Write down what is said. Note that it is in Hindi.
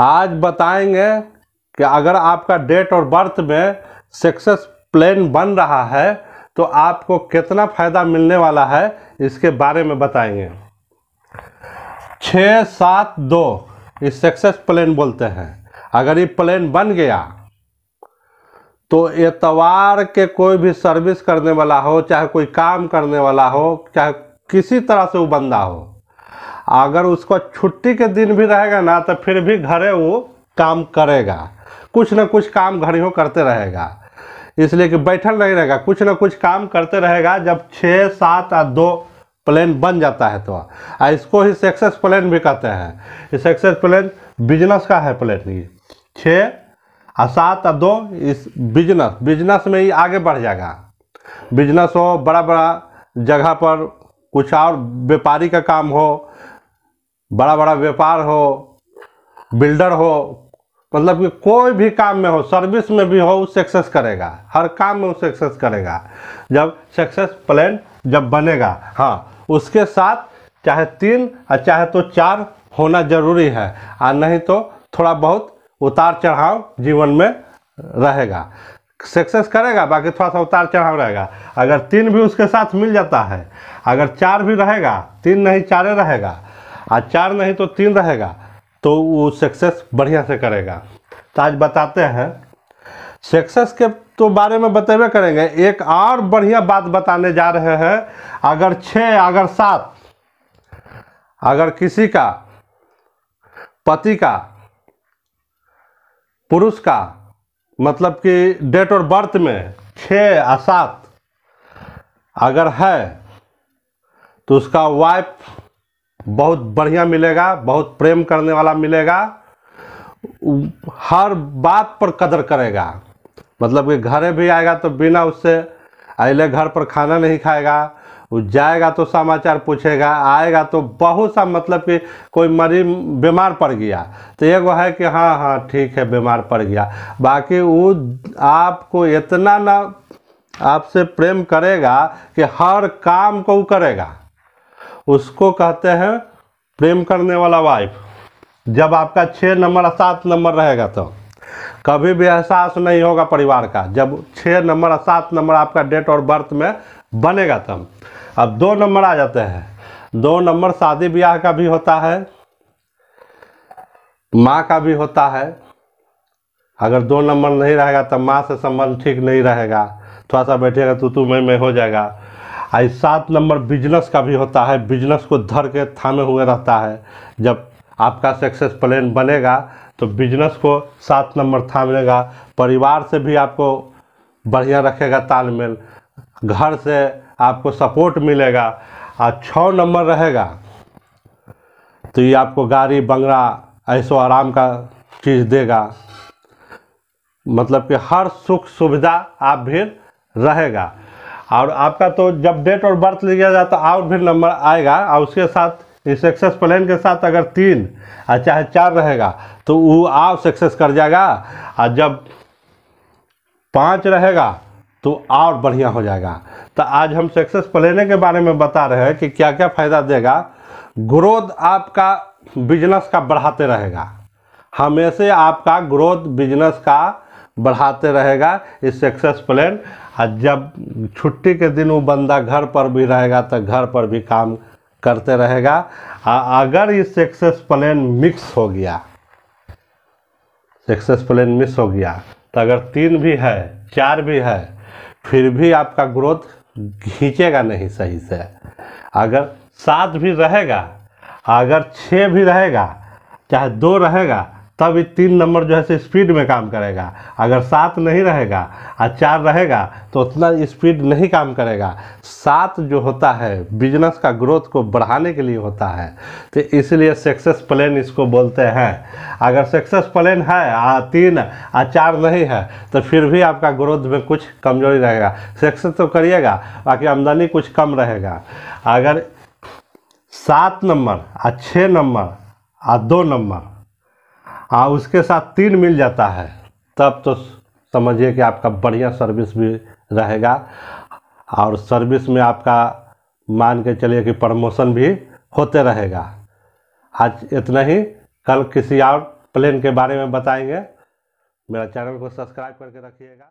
आज बताएंगे कि अगर आपका डेट और बर्थ में सक्सेस प्लान बन रहा है तो आपको कितना फ़ायदा मिलने वाला है इसके बारे में बताएंगे छः सात दो इस सक्सेस प्लान बोलते हैं अगर ये प्लान बन गया तो एतवार के कोई भी सर्विस करने वाला हो चाहे कोई काम करने वाला हो चाहे किसी तरह से वो बंदा हो अगर उसको छुट्टी के दिन भी रहेगा ना तो फिर भी घरे वो काम करेगा कुछ ना कुछ काम घड़ियों करते रहेगा इसलिए कि बैठल नहीं रहेगा कुछ ना कुछ काम करते रहेगा जब छः सात और दो प्लान बन जाता है तो आ इसको ही सक्सेस प्लान भी कहते हैं सक्सेस प्लान बिजनेस का है प्लान ये छः और सात और दो इस बिजनेस बिजनेस में ही आगे बढ़ जाएगा बिजनेस हो बड़ा बड़ा जगह पर कुछ और व्यापारी का काम हो बड़ा बड़ा व्यापार हो बिल्डर हो मतलब कि कोई भी काम में हो सर्विस में भी हो वो सक्सेस करेगा हर काम में वो सक्सेस करेगा जब सक्सेस प्लान जब बनेगा हाँ उसके साथ चाहे तीन और चाहे तो चार होना जरूरी है और नहीं तो थोड़ा बहुत उतार चढ़ाव जीवन में रहेगा सक्सेस करेगा बाकी थोड़ा सा उतार चढ़ाव रहेगा अगर तीन भी उसके साथ मिल जाता है अगर चार भी रहेगा तीन नहीं चारे रहेगा आज चार नहीं तो तीन रहेगा तो वो सक्सेस बढ़िया से करेगा तो आज बताते हैं सक्सेस के तो बारे में बतेबे करेंगे एक और बढ़िया बात बताने जा रहे हैं अगर छः अगर सात अगर किसी का पति का पुरुष का मतलब कि डेट और बर्थ में छः सात अगर है तो उसका वाइफ बहुत बढ़िया मिलेगा बहुत प्रेम करने वाला मिलेगा हर बात पर कदर करेगा मतलब कि घरे भी आएगा तो बिना उससे अले घर पर खाना नहीं खाएगा वो जाएगा तो समाचार पूछेगा आएगा तो बहुत सा मतलब कि कोई मरीज बीमार पड़ गया तो ये वो है कि हाँ हाँ ठीक है बीमार पड़ गया बाकी वो आपको इतना ना आपसे प्रेम करेगा कि हर काम को करेगा उसको कहते हैं प्रेम करने वाला वाइफ जब आपका छः नंबर सात नंबर रहेगा तो कभी भी एहसास नहीं होगा परिवार का जब छः नंबर और सात नंबर आपका डेट और बर्थ में बनेगा तब अब दो नंबर आ जाते हैं दो नंबर शादी ब्याह का भी होता है माँ का भी होता है अगर दो नंबर नहीं रहेगा तब माँ से संबंध ठीक नहीं रहेगा थोड़ा सा बैठेगा तो तू मैं मैं हो जाएगा आई सात नंबर बिजनेस का भी होता है बिजनेस को धर के थामे हुए रहता है जब आपका सक्सेस प्लान बनेगा तो बिजनेस को सात नंबर थामेगा परिवार से भी आपको बढ़िया रखेगा तालमेल घर से आपको सपोर्ट मिलेगा और छः नंबर रहेगा तो ये आपको गाड़ी बंगला ऐसो आराम का चीज़ देगा मतलब कि हर सुख सुविधा आप भी रहेगा और आपका तो जब डेट और बर्थ लिया जाए तो और भी नंबर आएगा और उसके साथ इस एक्सेस प्लान के साथ अगर तीन और चाहे चार रहेगा तो वो आव सक्सेस कर जाएगा और जब पाँच रहेगा तो और बढ़िया हो जाएगा तो आज हम सक्सेस प्लान के बारे में बता रहे हैं कि क्या क्या फ़ायदा देगा ग्रोथ आपका बिजनेस का बढ़ाते रहेगा हमेशा आपका ग्रोथ बिजनेस का बढ़ाते रहेगा इस सक्सेस प्लान और जब छुट्टी के दिन वो बंदा घर पर भी रहेगा तो घर पर भी काम करते रहेगा और अगर ये सक्सेस प्लान मिक्स हो गया सक्सेस प्लान मिस हो गया तो अगर तीन भी है चार भी है फिर भी आपका ग्रोथ खींचेगा नहीं सही से अगर सात भी रहेगा अगर छः भी रहेगा चाहे दो रहेगा तब ये तीन नंबर जो है से स्पीड में काम करेगा अगर सात नहीं रहेगा और चार रहेगा तो उतना स्पीड नहीं काम करेगा सात जो होता है बिजनेस का ग्रोथ को बढ़ाने के लिए होता है तो इसलिए सक्सेस प्लान इसको बोलते हैं अगर सक्सेस प्लान है आ तीन आ चार नहीं है तो फिर भी आपका ग्रोथ में कुछ कमजोरी रहेगा सक्सेस तो करिएगा बाकी आमदनी कुछ कम रहेगा अगर सात नंबर आ छः नंबर आ दो नंबर और हाँ, उसके साथ तीन मिल जाता है तब तो समझिए कि आपका बढ़िया सर्विस भी रहेगा और सर्विस में आपका मान के चलिए कि प्रमोशन भी होते रहेगा आज इतना ही कल किसी और प्लेन के बारे में बताएंगे मेरा चैनल को सब्सक्राइब करके रखिएगा